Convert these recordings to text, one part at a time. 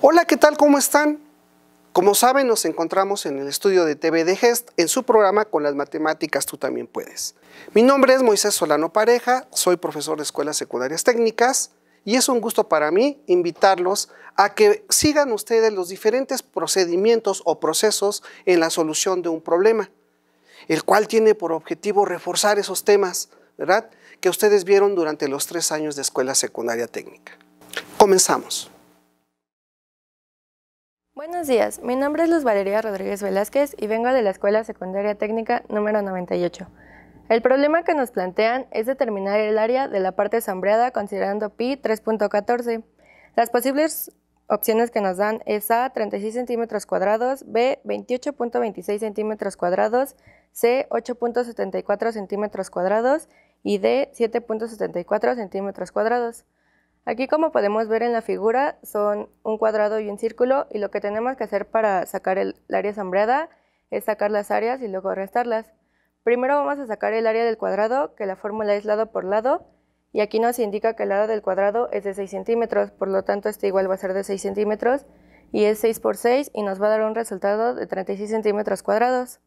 Hola, ¿Qué tal? ¿Cómo están? Como saben, nos encontramos en el estudio de TV de Gest en su programa Con las matemáticas tú también puedes. Mi nombre es Moisés Solano Pareja, soy profesor de Escuelas Secundarias Técnicas y es un gusto para mí invitarlos a que sigan ustedes los diferentes procedimientos o procesos en la solución de un problema, el cual tiene por objetivo reforzar esos temas, ¿verdad?, que ustedes vieron durante los tres años de Escuela Secundaria Técnica. Comenzamos. Buenos días, mi nombre es Luz Valeria Rodríguez Velázquez y vengo de la Escuela Secundaria Técnica número 98. El problema que nos plantean es determinar el área de la parte sombreada considerando pi 3.14. Las posibles opciones que nos dan es A 36 centímetros cuadrados, B 28.26 centímetros cuadrados, C 8.74 centímetros cuadrados y D 7.74 centímetros cuadrados. Aquí como podemos ver en la figura son un cuadrado y un círculo y lo que tenemos que hacer para sacar el, área sombreada es sacar las áreas y luego restarlas. Primero vamos a sacar el área del cuadrado, que la fórmula es lado por lado, y aquí nos indica que el lado del cuadrado es de 6 centímetros, por lo tanto este igual va a ser de 6 centímetros, y es 6 por 6 y nos va a dar un resultado de 36 centímetros cuadrados.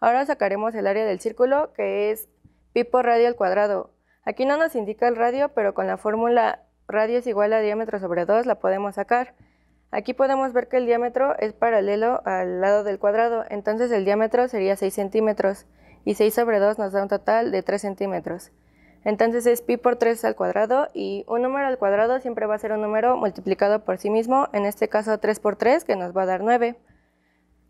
Ahora sacaremos el área del círculo, que es pi por radio al cuadrado. Aquí no nos indica el radio, pero con la fórmula radio es igual a diámetro sobre 2, la podemos sacar. Aquí podemos ver que el diámetro es paralelo al lado del cuadrado, entonces el diámetro sería 6 centímetros y 6 sobre 2 nos da un total de 3 centímetros. Entonces es pi por 3 al cuadrado y un número al cuadrado siempre va a ser un número multiplicado por sí mismo, en este caso 3 por 3 que nos va a dar 9.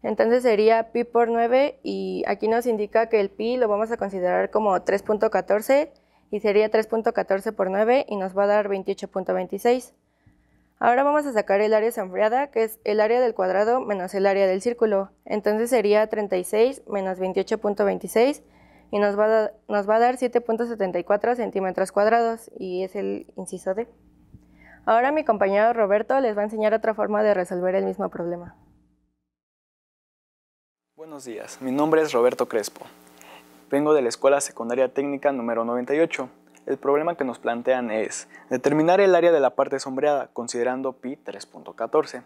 Entonces sería pi por 9 y aquí nos indica que el pi lo vamos a considerar como 3.14 y sería 3.14 por 9 y nos va a dar 28.26. Ahora vamos a sacar el área enfriada, que es el área del cuadrado menos el área del círculo. Entonces sería 36 menos 28.26 y nos va nos va a dar 7.74 centímetros cuadrados y es el inciso D. Ahora mi compañero Roberto les va a enseñar otra forma de resolver el mismo problema. Buenos días, mi nombre es Roberto Crespo. Vengo de la Escuela Secundaria Técnica número 98. El problema que nos plantean es determinar el área de la parte sombreada considerando pi 3.14.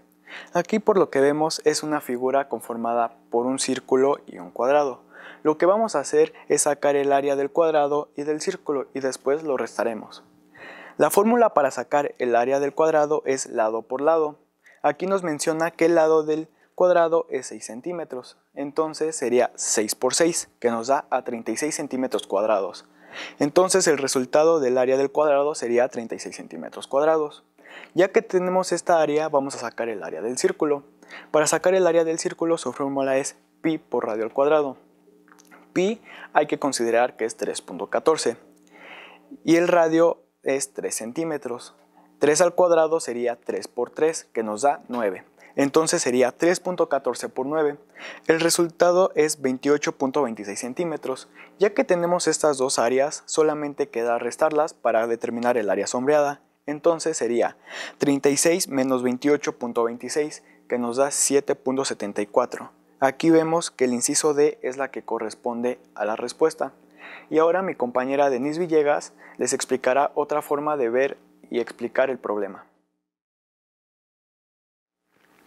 Aquí por lo que vemos es una figura conformada por un círculo y un cuadrado. Lo que vamos a hacer es sacar el área del cuadrado y del círculo y después lo restaremos. La fórmula para sacar el área del cuadrado es lado por lado. Aquí nos menciona que el lado del cuadrado es 6 centímetros. Entonces sería 6 por 6, que nos da a 36 centímetros cuadrados. Entonces el resultado del área del cuadrado sería 36 centímetros cuadrados. Ya que tenemos esta área, vamos a sacar el área del círculo. Para sacar el área del círculo, su fórmula es pi por radio al cuadrado. Pi hay que considerar que es 3.14 y el radio es 3 centímetros. 3 al cuadrado sería 3 por 3, que nos da 9 entonces sería 3.14 por 9. El resultado es 28.26 centímetros, ya que tenemos estas dos áreas, solamente queda restarlas para determinar el área sombreada, entonces sería 36 menos 28.26, que nos da 7.74. Aquí vemos que el inciso D es la que corresponde a la respuesta. Y ahora mi compañera Denise Villegas les explicará otra forma de ver y explicar el problema.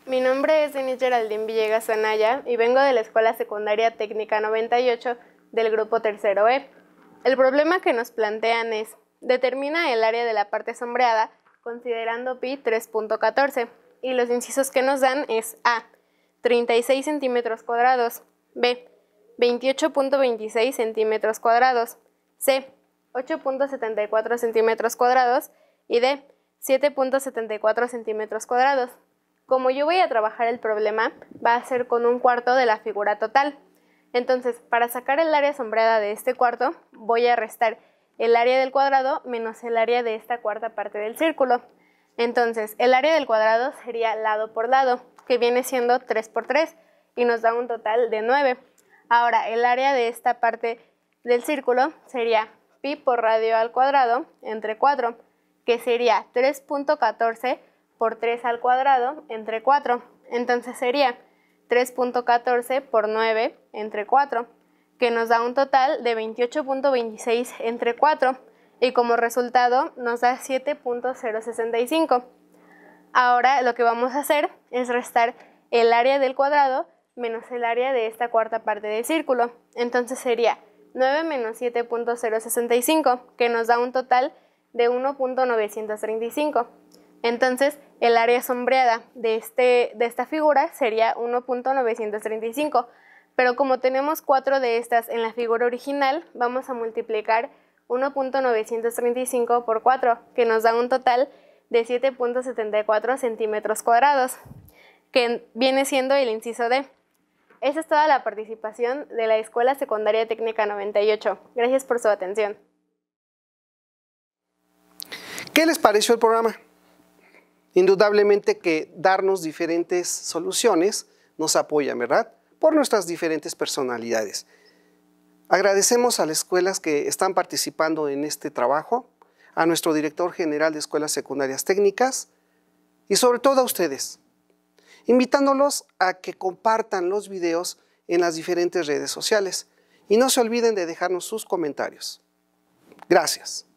Mi nombre es Denise Geraldine Villegas Anaya y vengo de la Escuela Secundaria Técnica 98 del Grupo Tercero E. El problema que nos plantean es, determina el área de la parte sombreada considerando pi 3.14 y los incisos que nos dan es A, 36 centímetros cuadrados, B, 28.26 centímetros cuadrados, C, 8.74 centímetros cuadrados y D, 7.74 centímetros cuadrados como yo voy a trabajar el problema, va a ser con un cuarto de la figura total. Entonces, para sacar el área sombreada de este cuarto, voy a restar el área del cuadrado menos el área de esta cuarta parte del círculo. Entonces, el área del cuadrado sería lado por lado, que viene siendo 3 por 3, y nos da un total de 9. Ahora, el área de esta parte del círculo sería pi por radio al cuadrado entre 4, que sería 3.14 por 3 al cuadrado entre 4. Entonces sería 3.14 por 9 entre 4, que nos da un total de 28.26 entre 4 y como resultado nos da 7.065. Ahora lo que vamos a hacer es restar el área del cuadrado menos el área de esta cuarta parte del círculo. Entonces sería 9 menos 7.065, que nos da un total de 1.935. Entonces, el área sombreada de, este, de esta figura sería 1.935, pero como tenemos cuatro de estas en la figura original, vamos a multiplicar 1.935 por 4, que nos da un total de 7.74 centímetros cuadrados, que viene siendo el inciso D. Esa es toda la participación de la Escuela Secundaria Técnica 98. Gracias por su atención. ¿Qué les pareció el programa? Indudablemente que darnos diferentes soluciones nos apoya, ¿verdad? Por nuestras diferentes personalidades. Agradecemos a las escuelas que están participando en este trabajo, a nuestro director general de Escuelas Secundarias Técnicas y sobre todo a ustedes, invitándolos a que compartan los videos en las diferentes redes sociales y no se olviden de dejarnos sus comentarios. Gracias.